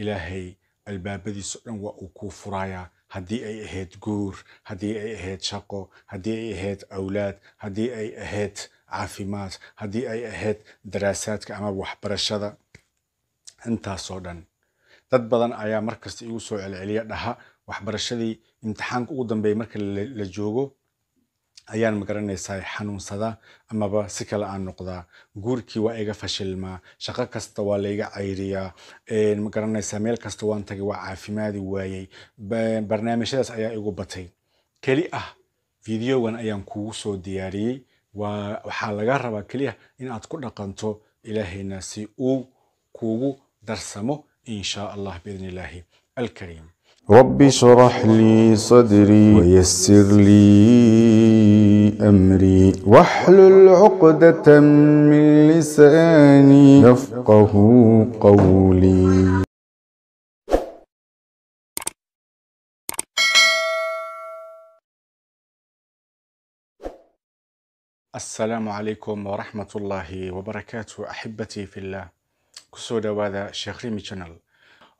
ilaahay albaabadiiso dhan waa uu kuu furayaa haddii ay ahayd guur haddii ay ahayd shaqo haddii ay ahayd awlaad haddii ay ahayd caafimaad haddii ay ahayd daraasaadka ama waxbarashada intaasoo dhan dad badan ayaa markasta igu soo celceliya dhaha waxbarashadii imtixaanka ugu dambeeya marka la joogo ayaan magaranaysaa xanuunsadaa amaba si kale aan noqdaa guurkii waa iga fashilmaa shaqo kasta waa layga cayriyaa magaranaysaa meel kasta waan tagay waa caafimaadi waayey barnaamijyadaas ayaa igu batay keli ah videogan ayaan kugu soo diyaariyey waxaa laga rabaa keliya ah inaad ku dhaqanto ilaahayna si uu kuugu darsamo in shaa allah biidn illaahi alkariim رب اشرح لي صدري ويسر لي أمري واحلل عقدة من لساني يفقه قولي السلام عليكم ورحمة الله وبركاته أحبتي في الله كسودا وهذا شيخ ريمي شانل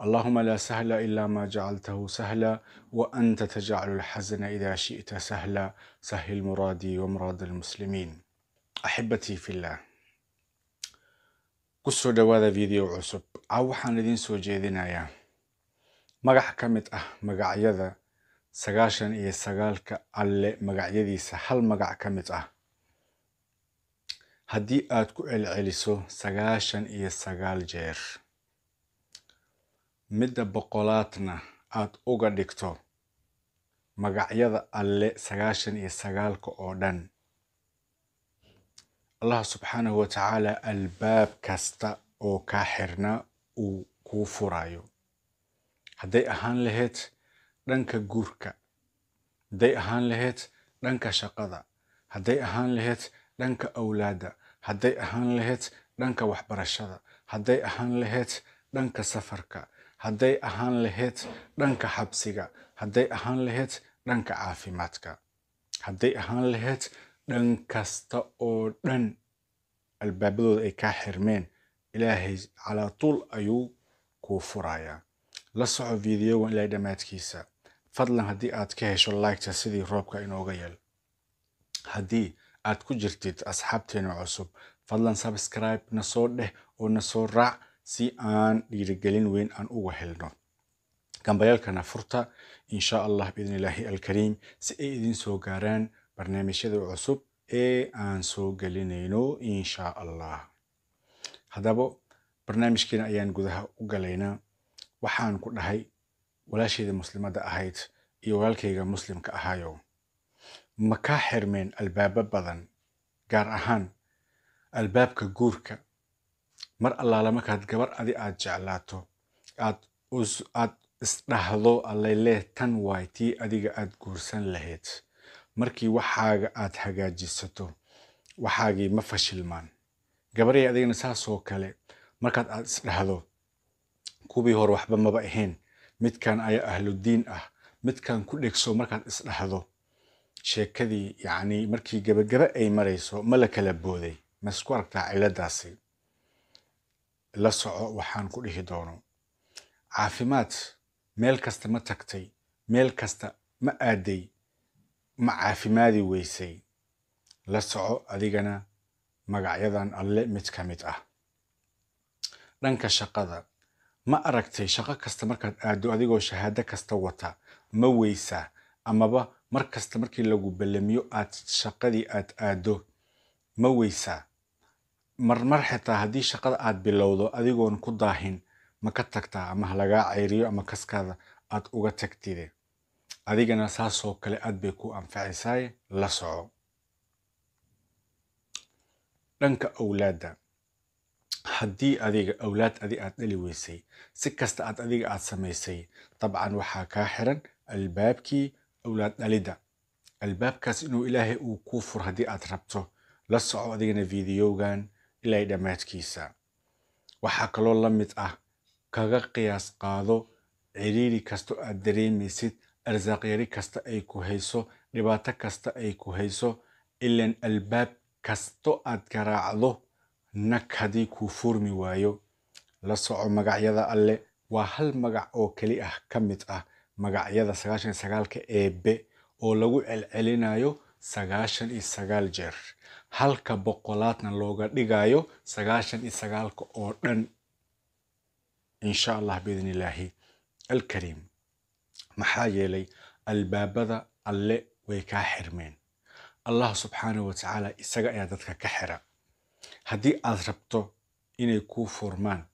اللهم لا سهل إلا ما جعلته سهلا وأنت تجعل الحزن إذا شئت سهلا سهل مرادي ومراد المسلمين أحبتي في الله kusoo dhawaada video cusub caaw ah, waxaan idiin soo jeedinayaa magax ka mid ah magacyada sagaashan iyo sagaalka alle magacyadiisa hal magac ka mid ah haddii aad ku celceliso sagaashan iyo sagaal midda boqolaadna aad uga dhigto magacyada Alle sagaashan iyo sagaalka oo dhan allah subxaanahu wa tacaala albaab kasta oo kaa xirnaa uu kuu furayo hadday ahaan lahayd dhanka guurka hadday ahaan lahayd dhanka shaqada hadday ahaan lahayd dhanka awlaadda hadday ahaan lahayd dhanka waxbarashada hadday ahaan lahayd dhanka safarka hadday ahaan lahayd dhanka xabsiga hadday ahaan lahayd dhanka caafimaadka hadday ahaan lahayd dhan kasta oo dhan albaabadooda ay kaa xirmeen ilaahay calaa tuul ayuu kuu furayaa la soco videoga ilaa dhammaadkiisa fadlan haddii aad ka hesho laygta sidii roobka inooga yeel haddii aad ku jirtid asxaabteena cusub fadlan subscribe na soo dheh oo na soo raac si aan dhiirigelin weyn aan uga helno gambayaalkana furta insha allah biidn illaahi alkariim si ay idin soo gaaraan barnaamijyada cusub ee aan soo gelinayno insha allah haddaba barnaamijkiina ayaan gudaha u galaynaa waxaan ku dhahay walaashayda muslimada ahayd iyo walaalkayga muslimka ahaayo ma kaa xirmeen albaabo badan gaar ahaan albaabka guurka mar allaala markaad gabar adi aad jeclaato aad isdhahdo allele tan waay tii adiga aad guursan lahayd markii waxaaga aad hagaajisato waxaagii ma fashilmaan gabaryay adigana saasoo kale markaad aad isdhahdo kuwii hore waxba maba ahayn midkan ayaa ahludiin ah midkan ku dhegso markaad isdhahdo sheekadii yacnii markii gabagaba ay marayso ma la kala booday ma isku aragtaa ciladaasi la soco waxaan ku dhihi doono caafimaad meel kasta ma tagtay meel kasta ma aaday ma caafimaadi weysay la soco adigana magacyadan alle mid ka mid ah dhanka shaqada ma aragtay shaqo kasta markaad aaddo adigoo shahaado kasta wata ma weysaa amaba mar kasta markii lagu ballamiyo aad shaqadii aad aado ma weysaa marmar xitaa haddii shaqada aad bilowdo adigoon ku daahin ma ka tagtaa ama ha lagaa ceyriyo ama kaskaada aad uga tagtide adigana saasoo kale aad bay ku anfacaysaay la soco dhanka awlaadda haddii adiga awlaad adi aad dhali weysay si kasta aad adiga aad samaysay dabcan waxaa kaa xiran albaabkii awlaad dhalidda albaabkaas inuu ilaahay uu kuu fur haddii aad rabto la soco adigana videogan ilaa dhammaadkiisa waxaa kaloo la mid ah kaga qiyaas qaado ciriiri kasta aad dareemaysid arsaaq yari kasta ay ku hayso dhibaato kasta ay ku hayso ilan albaab kasto aad garaacdo nag haddii kuu furmi waayo la soco magacyada alle waa hal magac oo keli ah ka mid ah magacyada sagaashan sagaalka eebe oo lagu celcelinayo sagaashan iyo sagaal jeer halka boqolaadna looga dhigayo sagaashan iyo sagaalka oo dhan insha allah biidn illaahi alkariim maxaa yeelay albaabada alle way kaa xirmeen allah subxaanahu watacaala isaga ayaa dadka ka xira haddii aad rabto inay kuu furmaan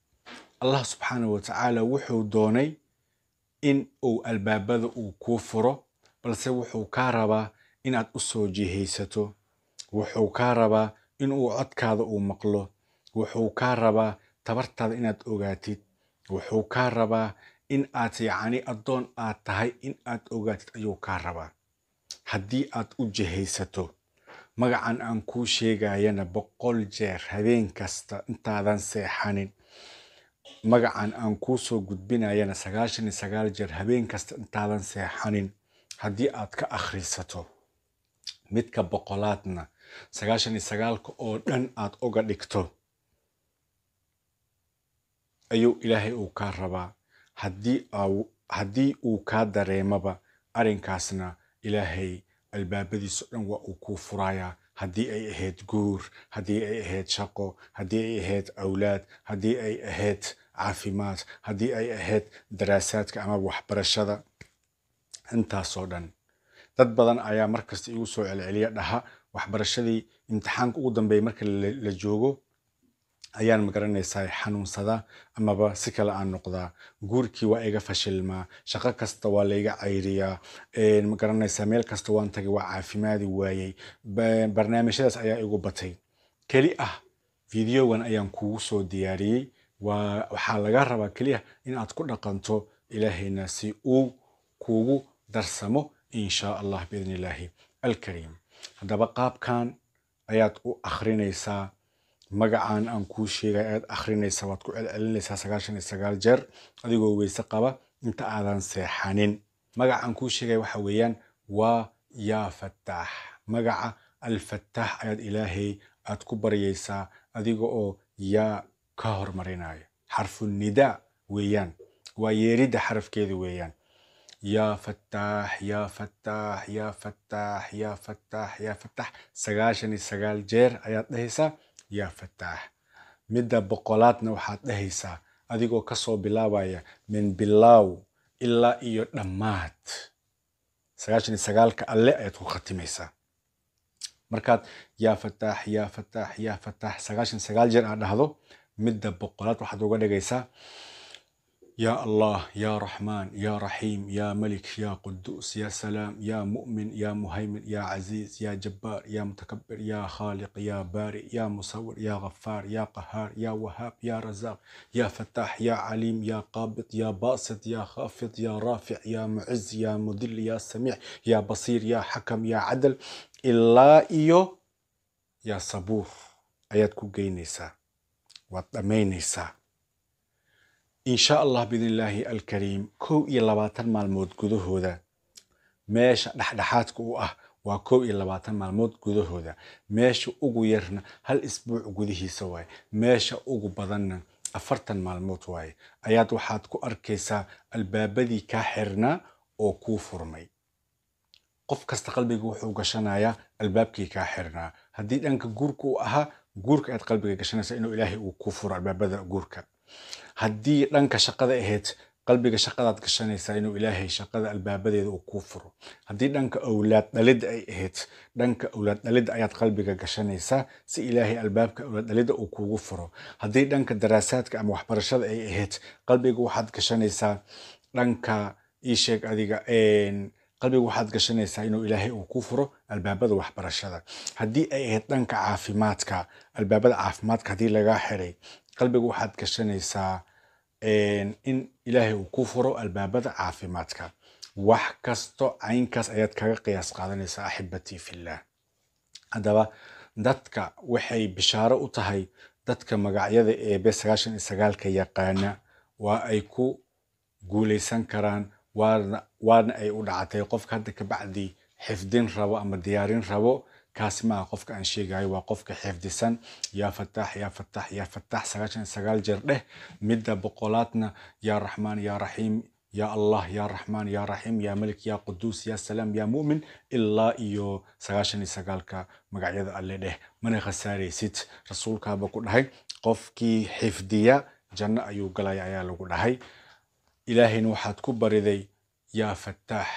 allah subxaanahu watacaala wuxuu doonay in uu albaabada uu kuu furo balse wuxuu kaa rabaa inaad u soo jihaysato wuxuu kaa rabaa inuu codkaada uu maqlo wuxuu kaa rabaa tabartaada inaad ogaatid wuxuu kaa rabaa in aad yacni addoon aad tahay in aad ogaatid ayuu kaa rabaa haddii aad u jihaysato magacan aan kuu sheegayana boqol jeer habeen kasta intaadan seexanin magacan aan kuu soo gudbinayana sagaashan iyo sagaal jeer habeen kasta intaadan seexanin haddii aad ka akhrisato midka boqolaadna sagaashan iyo sagaalka oo dhan aada uga dhigto ayuu ilaahay uu kaa rabaa haddii haddii uu kaa dareemaba arrinkaasna ilaahay albaabadiiso dhan waa uu kuu furayaa haddii ay ahayd guur haddii ay ahayd shaqo haddii ay ahayd awlaad haddii ay ahayd caafimaad haddii ay ahayd daraasaadka ama waxbarashada intaasoo dhan dad badan ayaa markasta igu soo celceliya dhaha waxbarashadii imtixaanka ugu dambeeya marka la joogo ayaan magaranaysaa xanuunsadaa amaba si kale aan noqdaa guurkii waa iga fashilmaa shaqo kasta waa layga cayriyaa magaranaysaa meel kasta waan tagay waa caafimaadi waayey barnaamijyadaas ayaa igu batay keli ah videogan ayaan kugu soo diyaariyey waxaa laga rabaa keliya aad ku dhaqanto ilaahayna si uu kugu darsamo insha allah biidn illaahi alkariim haddaba qaabkan ayaad u akhrinaysaa magacan aan kuu sheegay ayaad akhrinaysaa waad ku celcelinaysaa sagaashan iyo sagaal jeer adigoo weyse qaba inta aadan seexanin magaca aan kuu sheegay waxa weeyaan waa yaa fattaax magaca alfattaax ayaad ilaahay aad ku baryaysaa adiga oo yaa ka hormarinaayo xarfu nidaa weeyaan waa yeeridda xarafkeeda weeyaan yaa fataax yaa fataax yaa fataax yaa fataax yaa fataax sagaashan iyo sagaal jeer ayaad dhehaysaa yaa fataax midda boqolaadna waxaad dhehaysaa adigoo kasoo bilaabaya min bilaaw ilaa iyo dhammaad sagaashan iyo sagaalka alle ayaad ku khatimaysaa markaad yaa fataax yaa fataax yaa fataax sagaashan sagaal jeer aad dhahdo midda boqolaad waxaad uga dhigaysaa يا الله يا رحمن يا رحيم يا ملك يا قدوس يا سلام يا مؤمن يا مهيمن يا عزيز يا جبار يا متكبر يا خالق يا بارئ يا مصور يا غفار يا قهار يا وهاب يا رزاق يا فتاح يا عليم يا قابض يا باسط يا خافض يا رافع يا معز يا مذل يا سميع يا بصير يا حكم يا عدل إلا إيو يا صبور أياتكو جينيسا وطمينيسا in sha allah biidnillaahi alkariim kow iyo labaatan maalmood gudahooda meesha dhexdhexaadka u ah waa kow iyo labaatan maalmood gudahooda meesha ugu yarna hal isbuuc gudihiisa waaye meesha ugu badanna afartan maalmood waaye ayaad waxaad ku arkaysaa albaabadii kaa xirnaa oo kuu furmay qof kasta qalbiga wuxuu gashanayaa albaabkii kaa xirnaa haddii dhanka guurka u ahaa guurka aad qalbiga gashanaysaa inuu ilaahay uu kuu furo albaabada guurka haddii dhanka shaqada ahayd qalbiga shaqadaad gashanaysaa inuu ilaahay shaqada albaabadeeda uu kuu furo haddii dhanka awlaad dhalidda ay ahayd dhanka awlaad dhalidda ayaad qalbiga gashanaysaa si ilaahay albaabka awlaad dhalidda uu kuugu furo haddii dhanka daraasaadka ama waxbarashada ay ahayd qalbiga waxaad gashanaysaa dhanka iisheeg adiga qalbiga waxaad gashanaysaa inuu ilaahay uu kuu furo albaabada waxbarashada haddii ay ahayd dhanka caafimaadka albaabada caafimaadka haddii lagaa xiray qalbiga waxaad gashanaysaa in ilaahay uu ku furo albaabada caafimaadka wax kasto caynkaas ayaad kaga qiyaas qaadanaysaa axibatii fillaah haddaba dadka waxay bishaaro u tahay dadka magacyada eebe sagaashan iyo sagaalka yaqaana waa ay ku guulaysan karaan waana ay u dhacatay qofka hadda ka xifdin rabo ama diyaarin rabo kaasi maaha qofka aan sheegayo waa qofka xifdisan yaa fataax yaa fataax yaa fataax sagaashan sagaal jeer dheh midda boqolaadna yaa raxmaan yaa raxiim yaa allah yaa raxmaan yaa raxiim yaa malik yaa quduus yaa salaam yaa mu'min ilaa iyo sagaashan iyo sagaalka magacyada alle dheh mana khasaaraysid rasuulkaaba ku dhahay qofkii xifdiya janno ayuu galaya ayaa lagu dhahay ilaahayna waxaad ku bariday yaa fataax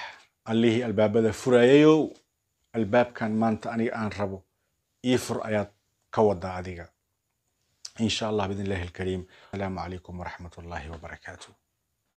allihii albaabada furayayow albaabkan maanta aniga aan rabo ii fur ayaad ka wadaa adiga in sha allah biidn illahi alkariim asalaamu calaykum waraxmat ullaahi